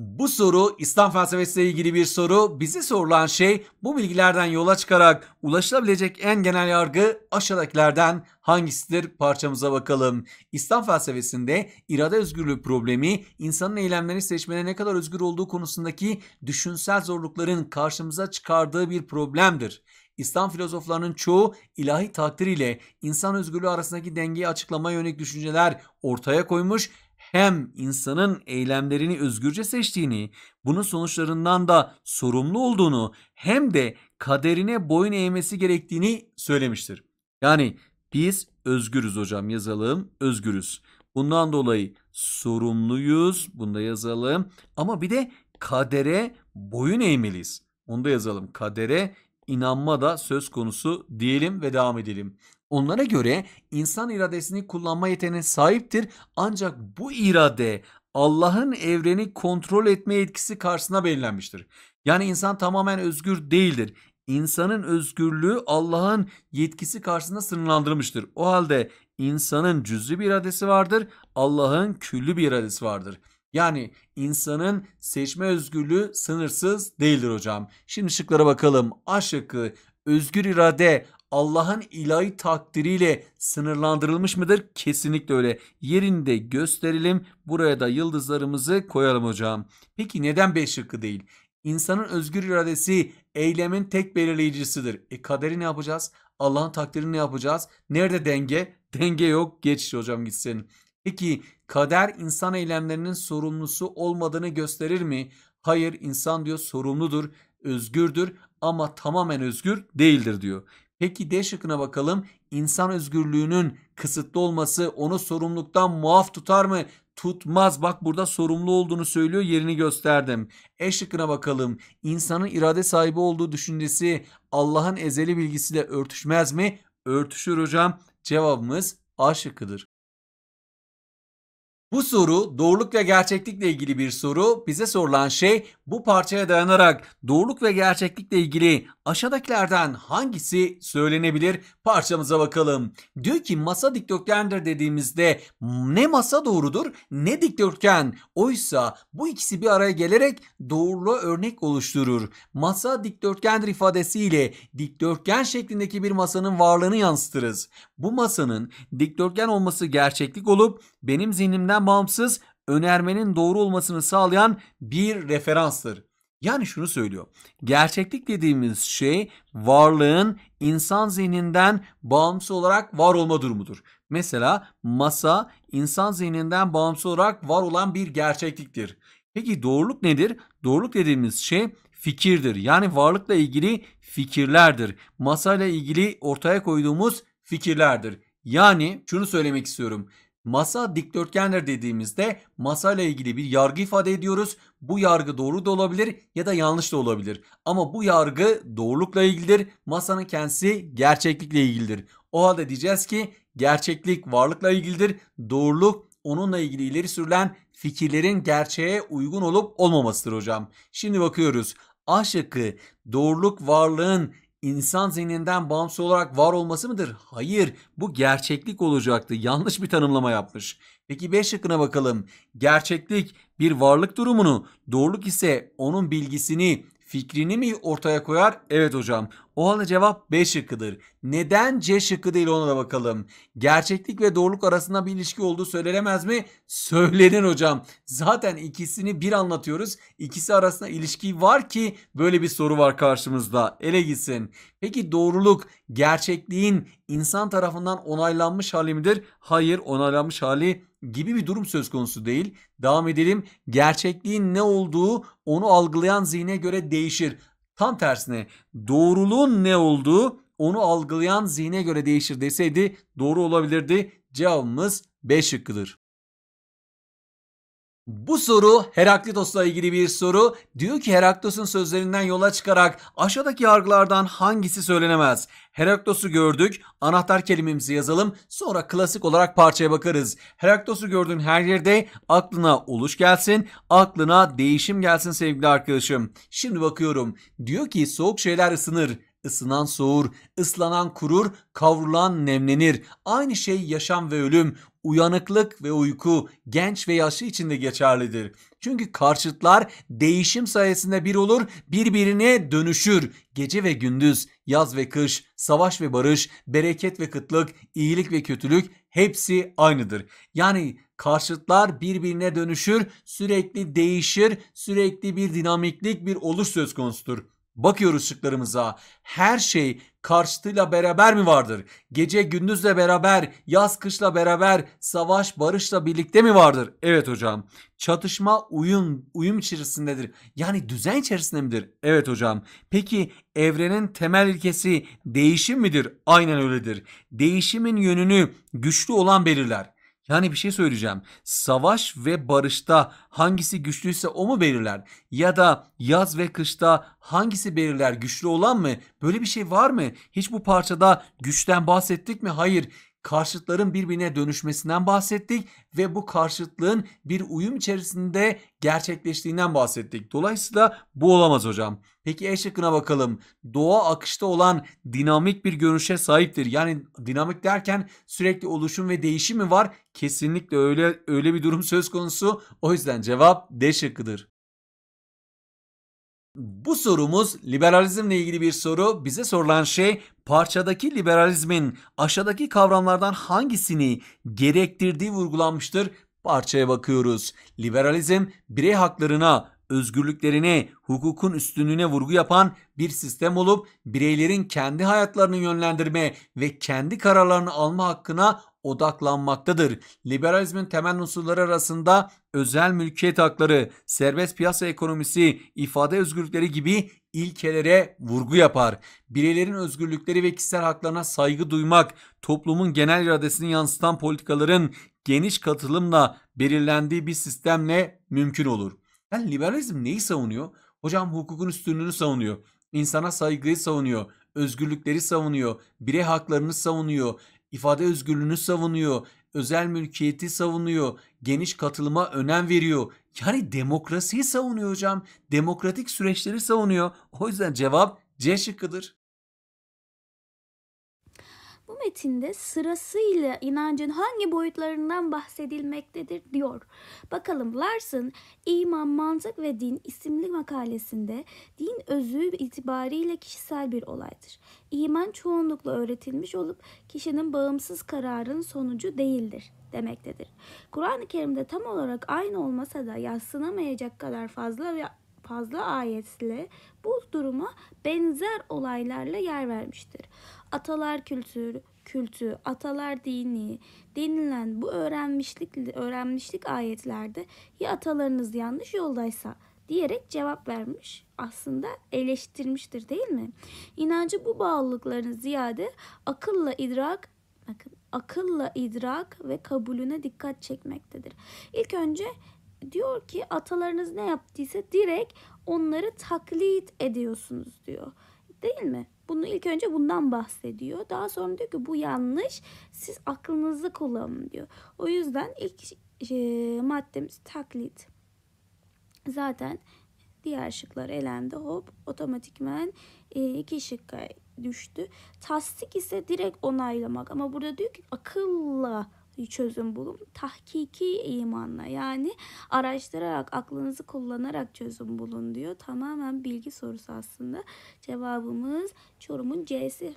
Bu soru İslam felsefesiyle ilgili bir soru. Bize sorulan şey bu bilgilerden yola çıkarak ulaşılabilecek en genel yargı aşağıdakilerden hangisidir parçamıza bakalım. İslam felsefesinde irade özgürlüğü problemi insanın eylemlerini seçmene ne kadar özgür olduğu konusundaki düşünsel zorlukların karşımıza çıkardığı bir problemdir. İslam filozoflarının çoğu ilahi takdir ile insan özgürlüğü arasındaki dengeyi açıklamaya yönelik düşünceler ortaya koymuş hem insanın eylemlerini özgürce seçtiğini, bunun sonuçlarından da sorumlu olduğunu hem de kaderine boyun eğmesi gerektiğini söylemiştir. Yani biz özgürüz hocam yazalım özgürüz. Bundan dolayı sorumluyuz. bunda yazalım. Ama bir de kadere boyun eğmeliyiz. Onu da yazalım. Kadere inanma da söz konusu diyelim ve devam edelim. Onlara göre insan iradesini kullanma yeteneğine sahiptir ancak bu irade Allah'ın evreni kontrol etme etkisi karşısına belirlenmiştir. Yani insan tamamen özgür değildir. İnsanın özgürlüğü Allah'ın yetkisi karşısında sınırlandırılmıştır. O halde insanın cüzlü bir iradesi vardır, Allah'ın küllü bir iradesi vardır. Yani insanın seçme özgürlüğü sınırsız değildir hocam. Şimdi şıklara bakalım. A şıkkı özgür irade Allah'ın ilahi takdiriyle sınırlandırılmış mıdır? Kesinlikle öyle. Yerinde gösterelim. Buraya da yıldızlarımızı koyalım hocam. Peki neden beş şıkkı değil? İnsanın özgür iradesi eylemin tek belirleyicisidir. E kaderi ne yapacağız? Allah'ın takdirini ne yapacağız? Nerede denge? Denge yok. Geç hocam gitsin. Peki kader insan eylemlerinin sorumlusu olmadığını gösterir mi? Hayır insan diyor sorumludur, özgürdür ama tamamen özgür değildir diyor. Peki D şıkkına bakalım. İnsan özgürlüğünün kısıtlı olması onu sorumluluktan muaf tutar mı? Tutmaz. Bak burada sorumlu olduğunu söylüyor. Yerini gösterdim. E şıkkına bakalım. İnsanın irade sahibi olduğu düşüncesi Allah'ın ezeli bilgisiyle örtüşmez mi? Örtüşür hocam. Cevabımız A şıkkıdır. Bu soru doğruluk ve gerçeklikle ilgili bir soru. Bize sorulan şey bu parçaya dayanarak doğruluk ve gerçeklikle ilgili aşağıdakilerden hangisi söylenebilir? Parçamıza bakalım. Diyor ki masa dikdörtgendir dediğimizde ne masa doğrudur ne dikdörtgen. Oysa bu ikisi bir araya gelerek doğruluğa örnek oluşturur. Masa dikdörtgendir ifadesiyle dikdörtgen şeklindeki bir masanın varlığını yansıtırız. Bu masanın dikdörtgen olması gerçeklik olup benim zihnimden bağımsız önermenin doğru olmasını sağlayan bir referanstır. Yani şunu söylüyor. Gerçeklik dediğimiz şey varlığın insan zihninden bağımsız olarak var olma durumudur. Mesela masa insan zihninden bağımsız olarak var olan bir gerçekliktir. Peki doğruluk nedir? Doğruluk dediğimiz şey fikirdir. Yani varlıkla ilgili fikirlerdir. Masayla ilgili ortaya koyduğumuz fikirlerdir. Yani şunu söylemek istiyorum. Masa dikdörtgendir dediğimizde masa ile ilgili bir yargı ifade ediyoruz. Bu yargı doğru da olabilir ya da yanlış da olabilir. Ama bu yargı doğrulukla ilgilidir. Masanın kendisi gerçeklikle ilgilidir. O halde diyeceğiz ki gerçeklik varlıkla ilgilidir. Doğruluk onunla ilgili ileri sürülen fikirlerin gerçeğe uygun olup olmamasıdır hocam. Şimdi bakıyoruz. A şıkkı doğruluk varlığın insan zihninden bağımsız olarak var olması mıdır? Hayır, bu gerçeklik olacaktı. Yanlış bir tanımlama yapmış. Peki 5 şıkkına bakalım. Gerçeklik bir varlık durumunu, doğruluk ise onun bilgisini, fikrini mi ortaya koyar? Evet hocam. O halde cevap B şıkkıdır. Neden C şıkkı değil ona da bakalım. Gerçeklik ve doğruluk arasında bir ilişki olduğu söylenemez mi? Söylenir hocam. Zaten ikisini bir anlatıyoruz. İkisi arasında ilişki var ki böyle bir soru var karşımızda. Ele gitsin. Peki doğruluk gerçekliğin insan tarafından onaylanmış hali midir? Hayır onaylanmış hali gibi bir durum söz konusu değil. Devam edelim. Gerçekliğin ne olduğu onu algılayan zihne göre değişir. Tam tersine doğruluğun ne olduğu onu algılayan zihne göre değişir deseydi doğru olabilirdi. Cevabımız B şıkkıdır. Bu soru Heraklitos'la ilgili bir soru. Diyor ki Heraklitos'un sözlerinden yola çıkarak aşağıdaki yargılardan hangisi söylenemez? Heraklitos'u gördük. Anahtar kelimemizi yazalım. Sonra klasik olarak parçaya bakarız. Heraklitos'u gördüğün her yerde aklına oluş gelsin, aklına değişim gelsin sevgili arkadaşım. Şimdi bakıyorum. Diyor ki soğuk şeyler ısınır. Isınan soğur, ıslanan kurur, kavrulan nemlenir. Aynı şey yaşam ve ölüm, uyanıklık ve uyku genç ve yaşlı içinde geçerlidir. Çünkü karşıtlar değişim sayesinde bir olur, birbirine dönüşür. Gece ve gündüz, yaz ve kış, savaş ve barış, bereket ve kıtlık, iyilik ve kötülük hepsi aynıdır. Yani karşıtlar birbirine dönüşür, sürekli değişir, sürekli bir dinamiklik, bir oluş söz konusudur. Bakıyoruz şıklarımıza. Her şey karşıtıyla beraber mi vardır? Gece gündüzle beraber, yaz kışla beraber, savaş barışla birlikte mi vardır? Evet hocam. Çatışma uyum, uyum içerisindedir. Yani düzen içerisinde midir? Evet hocam. Peki evrenin temel ilkesi değişim midir? Aynen öyledir. Değişimin yönünü güçlü olan belirler. Yani bir şey söyleyeceğim. Savaş ve barışta hangisi güçlüyse o mu belirler? Ya da yaz ve kışta hangisi belirler? Güçlü olan mı? Böyle bir şey var mı? Hiç bu parçada güçten bahsettik mi? Hayır karşıtların birbirine dönüşmesinden bahsettik ve bu karşıtlığın bir uyum içerisinde gerçekleştiğinden bahsettik. Dolayısıyla bu olamaz hocam. Peki E şıkkına bakalım. Doğa akışta olan dinamik bir görünüşe sahiptir. Yani dinamik derken sürekli oluşum ve değişim mi var? Kesinlikle öyle öyle bir durum söz konusu. O yüzden cevap D şıkkıdır. Bu sorumuz liberalizmle ilgili bir soru. Bize sorulan şey parçadaki liberalizmin aşağıdaki kavramlardan hangisini gerektirdiği vurgulanmıştır. Parçaya bakıyoruz. Liberalizm birey haklarına, özgürlüklerine, hukukun üstünlüğüne vurgu yapan bir sistem olup bireylerin kendi hayatlarını yönlendirme ve kendi kararlarını alma hakkına odaklanmaktadır. Liberalizmin temel unsurları arasında özel mülkiyet hakları, serbest piyasa ekonomisi, ifade özgürlükleri gibi ilkelere vurgu yapar. Bireylerin özgürlükleri ve kişisel haklarına saygı duymak, toplumun genel iradesini yansıtan politikaların geniş katılımla belirlendiği bir sistemle mümkün olur. Yani liberalizm neyi savunuyor? Hocam hukukun üstünlüğünü savunuyor. insana saygıyı savunuyor. Özgürlükleri savunuyor. Birey haklarını savunuyor. ifade özgürlüğünü savunuyor özel mülkiyeti savunuyor, geniş katılıma önem veriyor. Yani demokrasiyi savunuyor hocam, demokratik süreçleri savunuyor. O yüzden cevap C şıkkıdır. Bu metinde sırasıyla inancın hangi boyutlarından bahsedilmektedir diyor. Bakalım Larson İman, Mantık ve Din isimli makalesinde din özü itibariyle kişisel bir olaydır. İman çoğunlukla öğretilmiş olup kişinin bağımsız kararın sonucu değildir demektedir. Kur'an-ı Kerim'de tam olarak aynı olmasa da yaslanamayacak kadar fazla ve fazla ayetle bu duruma benzer olaylarla yer vermiştir atalar kültürü, kültü, atalar dini denilen bu öğrenmişlik öğrenmişlik ayetlerde ya atalarınız yanlış yoldaysa diyerek cevap vermiş. Aslında eleştirmiştir değil mi? İnancı bu bağlılıkların ziyade akılla idrak bakın akılla idrak ve kabulüne dikkat çekmektedir. İlk önce diyor ki atalarınız ne yaptıysa direkt onları taklit ediyorsunuz diyor. Değil mi? Bunu ilk önce bundan bahsediyor. Daha sonra diyor ki bu yanlış. Siz aklınızı kullanın diyor. O yüzden ilk e, maddemiz taklit. Zaten diğer şıklar elendi. Hop otomatikmen e, iki şıkka düştü. Tasdik ise direkt onaylamak ama burada diyor ki akılla çözüm bulun. Tahkiki imanla yani araştırarak, aklınızı kullanarak çözüm bulun diyor. Tamamen bilgi sorusu aslında. Cevabımız Çorum'un C'si.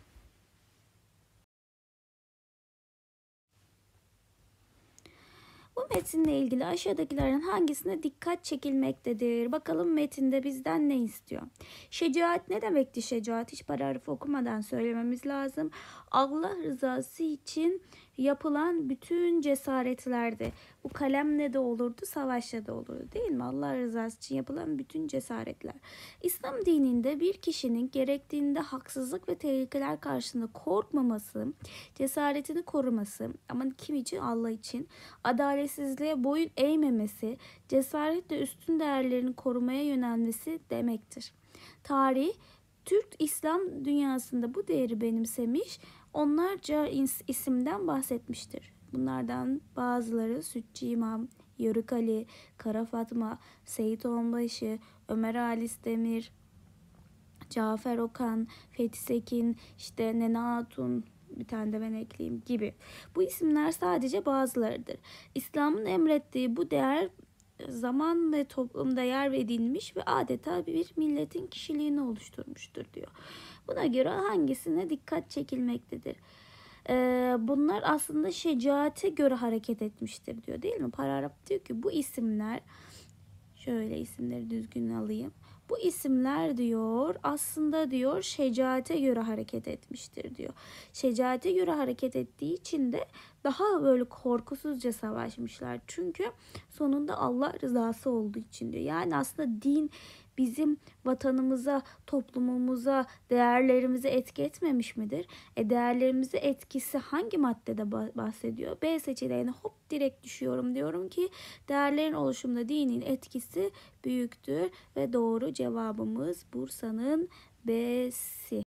Bu metinle ilgili aşağıdakilerin hangisine dikkat çekilmektedir? Bakalım metinde bizden ne istiyor? Şecaat ne demekti şecaat? Hiç paragrafı okumadan söylememiz lazım. Allah rızası için yapılan bütün cesaretlerde bu kalemle de olurdu, savaşla da olurdu değil mi? Allah rızası için yapılan bütün cesaretler. İslam dininde bir kişinin gerektiğinde haksızlık ve tehlikeler karşısında korkmaması, cesaretini koruması ama kim için? Allah için. Adaletsizliğe boyun eğmemesi, cesaretle üstün değerlerini korumaya yönelmesi demektir. Tarih Türk İslam dünyasında bu değeri benimsemiş onlarca isimden bahsetmiştir. Bunlardan bazıları Sütçü İmam, Yörük Ali, Kara Fatma, Seyit Onbaşı, Ömer Halis Demir, Cafer Okan, Fethi Sekin, işte Nena Hatun, bir tane de ben ekleyeyim gibi. Bu isimler sadece bazılarıdır. İslam'ın emrettiği bu değer zaman ve toplumda yer edinmiş ve adeta bir milletin kişiliğini oluşturmuştur diyor. Buna göre hangisine dikkat çekilmektedir? Ee, bunlar aslında şecaate göre hareket etmiştir diyor değil mi? Paragraf diyor ki bu isimler şöyle isimleri düzgün alayım. Bu isimler diyor aslında diyor şecaate göre hareket etmiştir diyor. Şecaate göre hareket ettiği için de daha böyle korkusuzca savaşmışlar. Çünkü sonunda Allah rızası olduğu için diyor. Yani aslında din bizim vatanımıza, toplumumuza, değerlerimize etki etmemiş midir? E değerlerimize etkisi hangi maddede bahsediyor? B seçeneğine hop direkt düşüyorum diyorum ki değerlerin oluşumunda dinin etkisi büyüktür ve doğru cevabımız Bursa'nın B'si.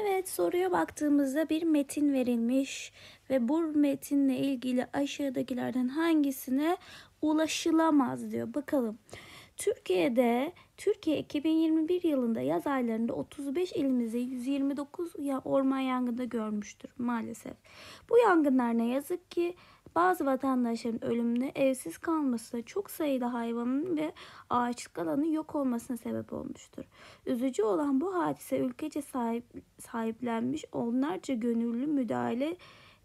Evet soruya baktığımızda bir metin verilmiş ve bu metinle ilgili aşağıdakilerden hangisine ulaşılamaz diyor. Bakalım. Türkiye'de Türkiye 2021 yılında yaz aylarında 35 ilimizi 129 ya orman yangında görmüştür maalesef. Bu yangınlar ne yazık ki bazı vatandaşların ölümüne evsiz kalması, çok sayıda hayvanın ve ağaçlık alanı yok olmasına sebep olmuştur. Üzücü olan bu hadise ülkece sahip, sahiplenmiş onlarca gönüllü müdahale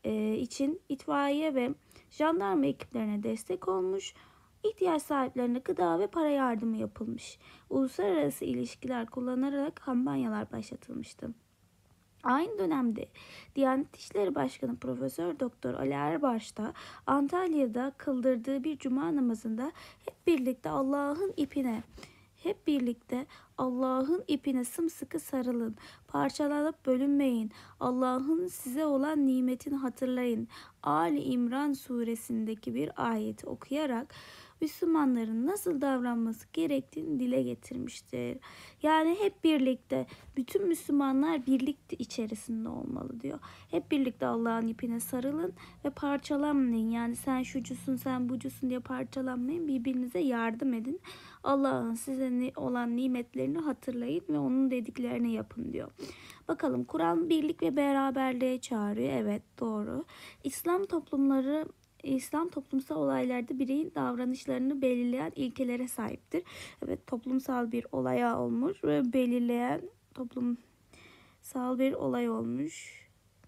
e, için itfaiye ve jandarma ekiplerine destek olmuş ihtiyaç sahiplerine gıda ve para yardımı yapılmış. Uluslararası ilişkiler kullanarak kampanyalar başlatılmıştı. Aynı dönemde Diyanet İşleri Başkanı Profesör Doktor Ali Erbaş da Antalya'da kıldırdığı bir cuma namazında hep birlikte Allah'ın ipine hep birlikte Allah'ın ipine sımsıkı sarılın, parçalanıp bölünmeyin, Allah'ın size olan nimetini hatırlayın. Ali İmran suresindeki bir ayet okuyarak Müslümanların nasıl davranması gerektiğini dile getirmiştir. Yani hep birlikte bütün Müslümanlar birlikte içerisinde olmalı diyor. Hep birlikte Allah'ın ipine sarılın ve parçalanmayın. Yani sen şucusun sen bucusun diye parçalanmayın. Birbirinize yardım edin. Allah'ın size olan nimetlerini hatırlayın ve onun dediklerini yapın diyor. Bakalım Kur'an birlik ve beraberliğe çağırıyor. Evet doğru. İslam toplumları İslam toplumsal olaylarda bireyin davranışlarını belirleyen ilkelere sahiptir. Evet toplumsal bir olaya olmuş ve belirleyen toplumsal bir olay olmuş.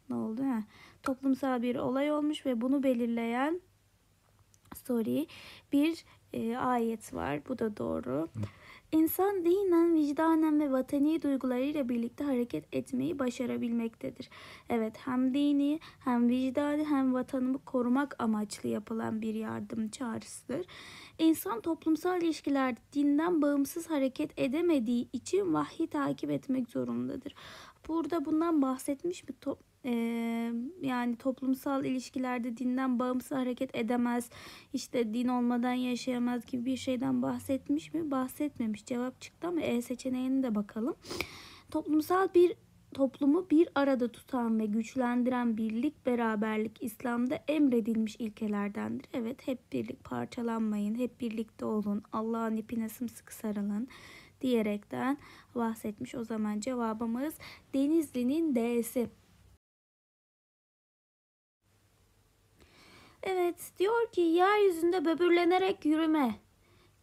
Ne oldu? Ha. Toplumsal bir olay olmuş ve bunu belirleyen sorry bir e, ayet var. Bu da doğru. Hı. İnsan dinen, vicdanen ve vatani duygularıyla birlikte hareket etmeyi başarabilmektedir. Evet hem dini hem vicdani hem vatanımı korumak amaçlı yapılan bir yardım çağrısıdır. İnsan toplumsal ilişkiler dinden bağımsız hareket edemediği için vahyi takip etmek zorundadır. Burada bundan bahsetmiş mi? yani toplumsal ilişkilerde dinden bağımsız hareket edemez, işte din olmadan yaşayamaz gibi bir şeyden bahsetmiş mi? Bahsetmemiş. Cevap çıktı ama E seçeneğine de bakalım. Toplumsal bir toplumu bir arada tutan ve güçlendiren birlik, beraberlik İslam'da emredilmiş ilkelerdendir. Evet hep birlik parçalanmayın, hep birlikte olun, Allah'ın ipine sımsıkı sarılın diyerekten bahsetmiş. O zaman cevabımız Denizli'nin D'si. Evet diyor ki yeryüzünde böbürlenerek yürüme.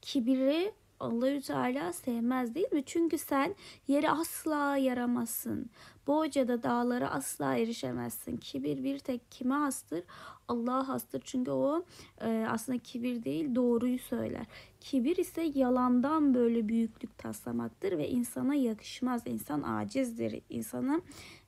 Kibiri Allahü Teala sevmez değil mi? Çünkü sen yeri asla yaramazsın. Boğca'da dağlara asla erişemezsin. Kibir bir tek kime hastır? Allah'a hastır. Çünkü o e, aslında kibir değil doğruyu söyler. Kibir ise yalandan böyle büyüklük taslamaktır ve insana yakışmaz. İnsan acizdir. İnsana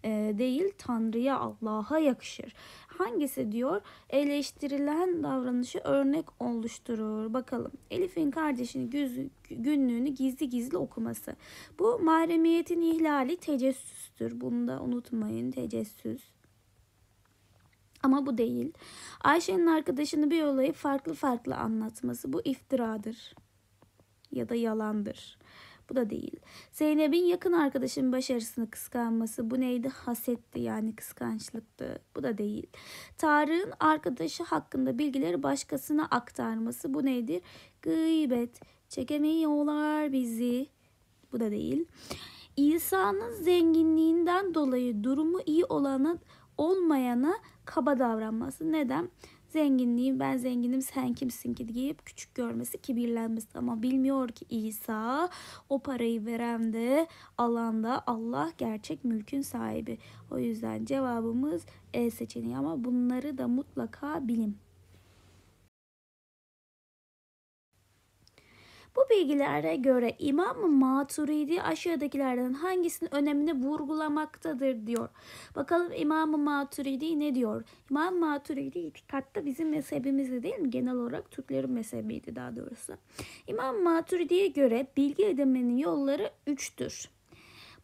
e, değil Tanrı'ya, Allah'a yakışır hangisi diyor eleştirilen davranışı örnek oluşturur. Bakalım Elif'in kardeşinin günlüğünü gizli gizli okuması. Bu mahremiyetin ihlali tecessüstür. Bunu da unutmayın tecessüs. Ama bu değil. Ayşe'nin arkadaşını bir olayı farklı farklı anlatması bu iftiradır ya da yalandır. Bu da değil. Zeynep'in yakın arkadaşının başarısını kıskanması. Bu neydi? Hasetti yani kıskançlıktı. Bu da değil. Tarık'ın arkadaşı hakkında bilgileri başkasına aktarması. Bu nedir? Gıybet. Çekemiyorlar bizi. Bu da değil. İsa'nın zenginliğinden dolayı durumu iyi olanı olmayana kaba davranması. Neden? Zenginliği ben zenginim sen kimsin ki deyip küçük görmesi kibirlenmesi ama bilmiyor ki İsa o parayı veren de alanda Allah gerçek mülkün sahibi. O yüzden cevabımız E seçeneği ama bunları da mutlaka bilin. Bu bilgilere göre İmam Maturidi aşağıdakilerden hangisinin önemini vurgulamaktadır diyor. Bakalım İmam Maturidi ne diyor? İmam Maturidi itikatta bizim mezhebimizde değil mi? Genel olarak Türklerin mezhebiydi daha doğrusu. İmam Maturidi'ye göre bilgi edinmenin yolları üçtür.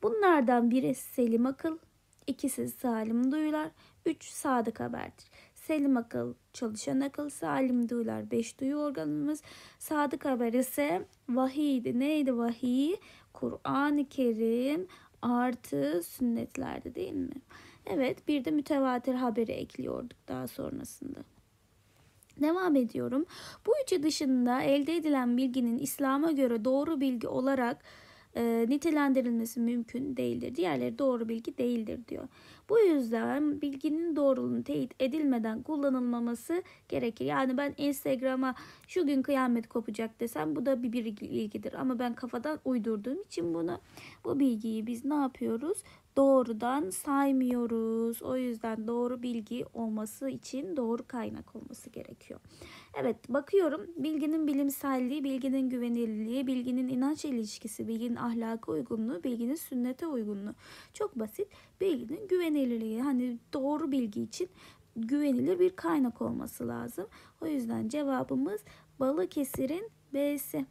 Bunlardan biri selim akıl, ikisi salim duyular, üç sadık haberdir. Selim akıl, çalışan akıl, salim duyular, beş duyu organımız. Sadık haber ise vahiydi. Neydi vahiy? Kur'an-ı Kerim artı sünnetlerdi değil mi? Evet bir de mütevatir haberi ekliyorduk daha sonrasında. Devam ediyorum. Bu üçü dışında elde edilen bilginin İslam'a göre doğru bilgi olarak e, nitelendirilmesi mümkün değildir. Diğerleri doğru bilgi değildir diyor. Bu yüzden bilginin doğruluğunu teyit edilmeden kullanılmaması gerekir. Yani ben Instagram'a şu gün kıyamet kopacak desem bu da bir bilgidir. Ama ben kafadan uydurduğum için bunu bu bilgiyi biz ne yapıyoruz? doğrudan saymıyoruz. O yüzden doğru bilgi olması için doğru kaynak olması gerekiyor. Evet bakıyorum bilginin bilimselliği, bilginin güvenilirliği, bilginin inanç ilişkisi, bilginin ahlaka uygunluğu, bilginin sünnete uygunluğu. Çok basit bilginin güvenilirliği hani doğru bilgi için güvenilir bir kaynak olması lazım. O yüzden cevabımız Balıkesir'in B'si.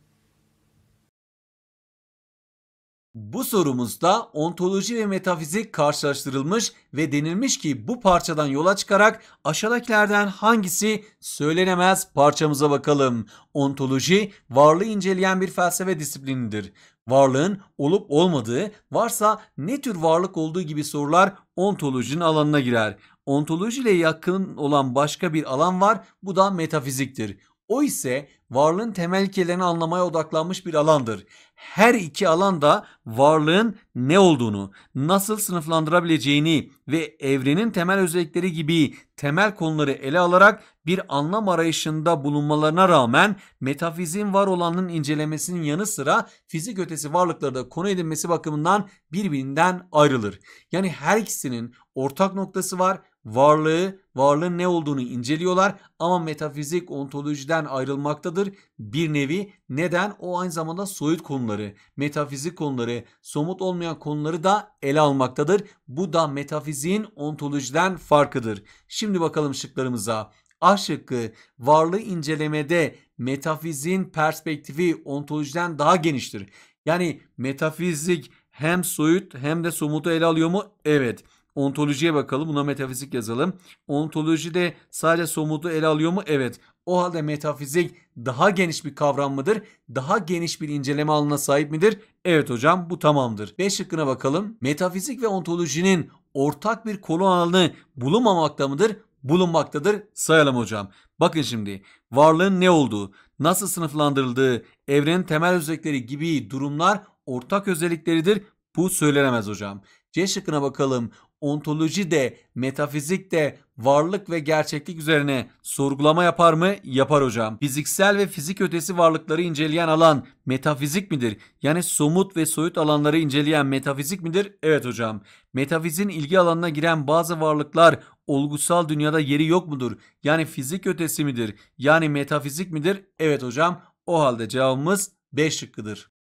Bu sorumuzda ontoloji ve metafizik karşılaştırılmış ve denilmiş ki bu parçadan yola çıkarak aşağıdakilerden hangisi söylenemez parçamıza bakalım. Ontoloji varlığı inceleyen bir felsefe disiplinidir. Varlığın olup olmadığı, varsa ne tür varlık olduğu gibi sorular ontolojinin alanına girer. Ontolojiyle yakın olan başka bir alan var. Bu da metafiziktir. O ise varlığın temel ilkelerini anlamaya odaklanmış bir alandır. Her iki alanda varlığın ne olduğunu, nasıl sınıflandırabileceğini ve evrenin temel özellikleri gibi temel konuları ele alarak bir anlam arayışında bulunmalarına rağmen metafizin var olanın incelemesinin yanı sıra fizik ötesi varlıkları da konu edinmesi bakımından birbirinden ayrılır. Yani her ikisinin ortak noktası var varlığı, varlığın ne olduğunu inceliyorlar ama metafizik ontolojiden ayrılmaktadır. Bir nevi neden o aynı zamanda soyut konuları, metafizik konuları, somut olmayan konuları da ele almaktadır. Bu da metafiziğin ontolojiden farkıdır. Şimdi bakalım şıklarımıza. A şıkkı varlığı incelemede metafizin perspektifi ontolojiden daha geniştir. Yani metafizik hem soyut hem de somutu ele alıyor mu? Evet. Ontolojiye bakalım. Buna metafizik yazalım. Ontoloji de sadece somutu ele alıyor mu? Evet. O halde metafizik daha geniş bir kavram mıdır? Daha geniş bir inceleme alanına sahip midir? Evet hocam bu tamamdır. 5 şıkkına bakalım. Metafizik ve ontolojinin ortak bir konu alanı bulunmamakta mıdır? bulunmaktadır sayalım hocam. Bakın şimdi varlığın ne olduğu, nasıl sınıflandırıldığı, evrenin temel özellikleri gibi durumlar ortak özellikleridir. Bu söylenemez hocam. C şıkkına bakalım ontoloji de, metafizik de, varlık ve gerçeklik üzerine sorgulama yapar mı? Yapar hocam. Fiziksel ve fizik ötesi varlıkları inceleyen alan metafizik midir? Yani somut ve soyut alanları inceleyen metafizik midir? Evet hocam. Metafizin ilgi alanına giren bazı varlıklar olgusal dünyada yeri yok mudur? Yani fizik ötesi midir? Yani metafizik midir? Evet hocam. O halde cevabımız B şıkkıdır.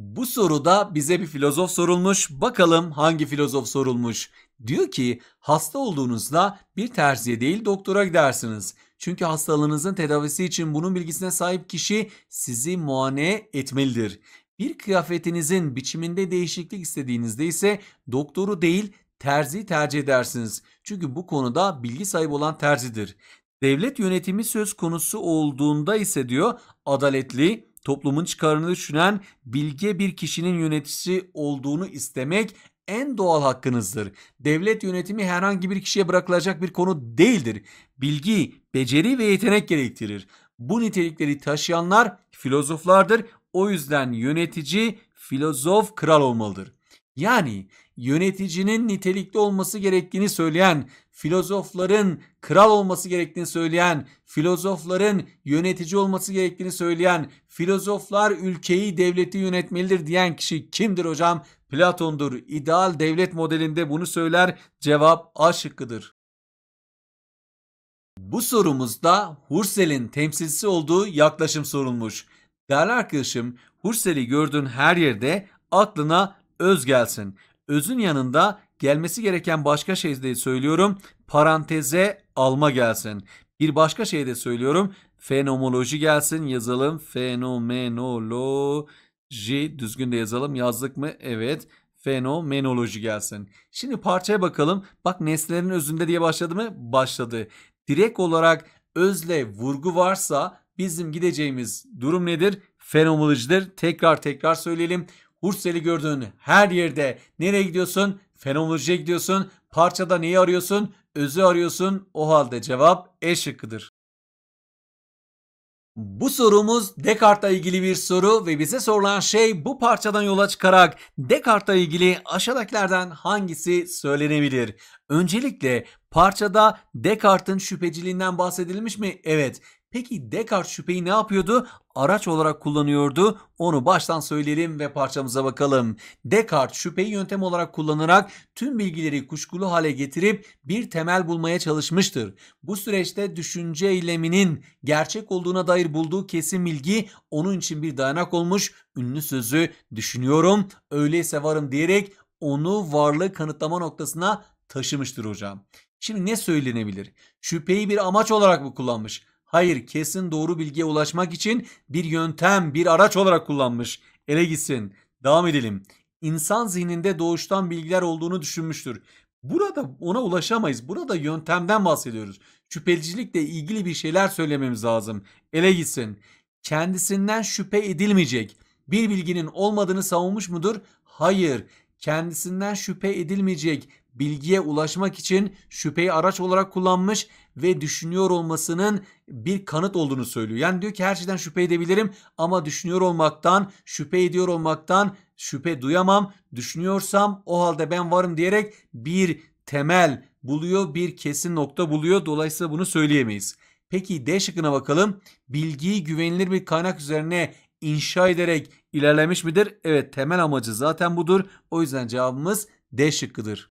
Bu soruda bize bir filozof sorulmuş. Bakalım hangi filozof sorulmuş? Diyor ki hasta olduğunuzda bir terziye değil doktora gidersiniz. Çünkü hastalığınızın tedavisi için bunun bilgisine sahip kişi sizi muayene etmelidir. Bir kıyafetinizin biçiminde değişiklik istediğinizde ise doktoru değil terzi tercih edersiniz. Çünkü bu konuda bilgi sahibi olan terzidir. Devlet yönetimi söz konusu olduğunda ise diyor adaletli, toplumun çıkarını düşünen bilge bir kişinin yöneticisi olduğunu istemek en doğal hakkınızdır. Devlet yönetimi herhangi bir kişiye bırakılacak bir konu değildir. Bilgi, beceri ve yetenek gerektirir. Bu nitelikleri taşıyanlar filozoflardır. O yüzden yönetici filozof kral olmalıdır. Yani yöneticinin nitelikli olması gerektiğini söyleyen filozofların kral olması gerektiğini söyleyen, filozofların yönetici olması gerektiğini söyleyen, filozoflar ülkeyi, devleti yönetmelidir diyen kişi kimdir hocam? Platon'dur. İdeal devlet modelinde bunu söyler. Cevap A şıkkıdır. Bu sorumuzda Hursel'in temsilcisi olduğu yaklaşım sorulmuş. Değerli arkadaşım, Hurseli gördüğün her yerde aklına öz gelsin. Özün yanında gelmesi gereken başka şey de söylüyorum. Paranteze alma gelsin. Bir başka şey de söylüyorum. Fenomoloji gelsin. Yazalım. Fenomenoloji. Düzgün de yazalım. Yazdık mı? Evet. Fenomenoloji gelsin. Şimdi parçaya bakalım. Bak nesnelerin özünde diye başladı mı? Başladı. Direkt olarak özle vurgu varsa bizim gideceğimiz durum nedir? Fenomolojidir. Tekrar tekrar söyleyelim. Hursel'i gördüğün her yerde nereye gidiyorsun? Fenomenolojiye gidiyorsun. Parçada neyi arıyorsun? Özü arıyorsun. O halde cevap E şıkkıdır. Bu sorumuz Descartes'la ilgili bir soru ve bize sorulan şey bu parçadan yola çıkarak Descartes'la ilgili aşağıdakilerden hangisi söylenebilir? Öncelikle parçada Descartes'in şüpheciliğinden bahsedilmiş mi? Evet. Peki Descartes şüpheyi ne yapıyordu? Araç olarak kullanıyordu. Onu baştan söyleyelim ve parçamıza bakalım. Descartes şüpheyi yöntem olarak kullanarak tüm bilgileri kuşkulu hale getirip bir temel bulmaya çalışmıştır. Bu süreçte düşünce eyleminin gerçek olduğuna dair bulduğu kesin bilgi onun için bir dayanak olmuş. Ünlü sözü düşünüyorum öyleyse varım diyerek onu varlığı kanıtlama noktasına taşımıştır hocam. Şimdi ne söylenebilir? Şüpheyi bir amaç olarak mı kullanmış? Hayır kesin doğru bilgiye ulaşmak için bir yöntem, bir araç olarak kullanmış. Ele gitsin. Devam edelim. İnsan zihninde doğuştan bilgiler olduğunu düşünmüştür. Burada ona ulaşamayız. Burada yöntemden bahsediyoruz. Şüphecilikle ilgili bir şeyler söylememiz lazım. Ele gitsin. Kendisinden şüphe edilmeyecek. Bir bilginin olmadığını savunmuş mudur? Hayır. Kendisinden şüphe edilmeyecek bilgiye ulaşmak için şüpheyi araç olarak kullanmış ve düşünüyor olmasının bir kanıt olduğunu söylüyor. Yani diyor ki her şeyden şüphe edebilirim ama düşünüyor olmaktan, şüphe ediyor olmaktan şüphe duyamam. Düşünüyorsam o halde ben varım diyerek bir temel buluyor, bir kesin nokta buluyor. Dolayısıyla bunu söyleyemeyiz. Peki D şıkkına bakalım. Bilgiyi güvenilir bir kaynak üzerine inşa ederek ilerlemiş midir? Evet temel amacı zaten budur. O yüzden cevabımız D şıkkıdır.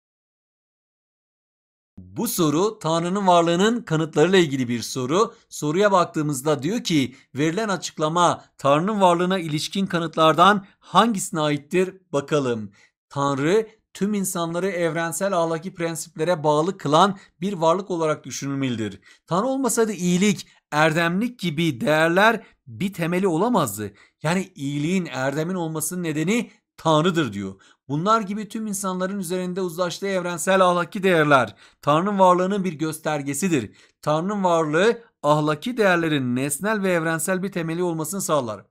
Bu soru Tanrı'nın varlığının kanıtlarıyla ilgili bir soru. Soruya baktığımızda diyor ki verilen açıklama Tanrı'nın varlığına ilişkin kanıtlardan hangisine aittir bakalım. Tanrı tüm insanları evrensel ahlaki prensiplere bağlı kılan bir varlık olarak düşünülmelidir. Tanrı olmasaydı iyilik, erdemlik gibi değerler bir temeli olamazdı. Yani iyiliğin, erdemin olmasının nedeni Tanrı'dır diyor. Bunlar gibi tüm insanların üzerinde uzlaştığı evrensel ahlaki değerler Tanrı'nın varlığının bir göstergesidir. Tanrı'nın varlığı ahlaki değerlerin nesnel ve evrensel bir temeli olmasını sağlar.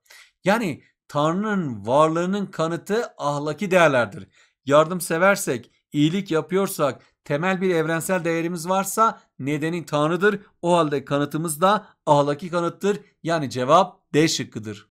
Yani Tanrı'nın varlığının kanıtı ahlaki değerlerdir. Yardım seversek, iyilik yapıyorsak, temel bir evrensel değerimiz varsa nedeni Tanrı'dır. O halde kanıtımız da ahlaki kanıttır. Yani cevap D şıkkıdır.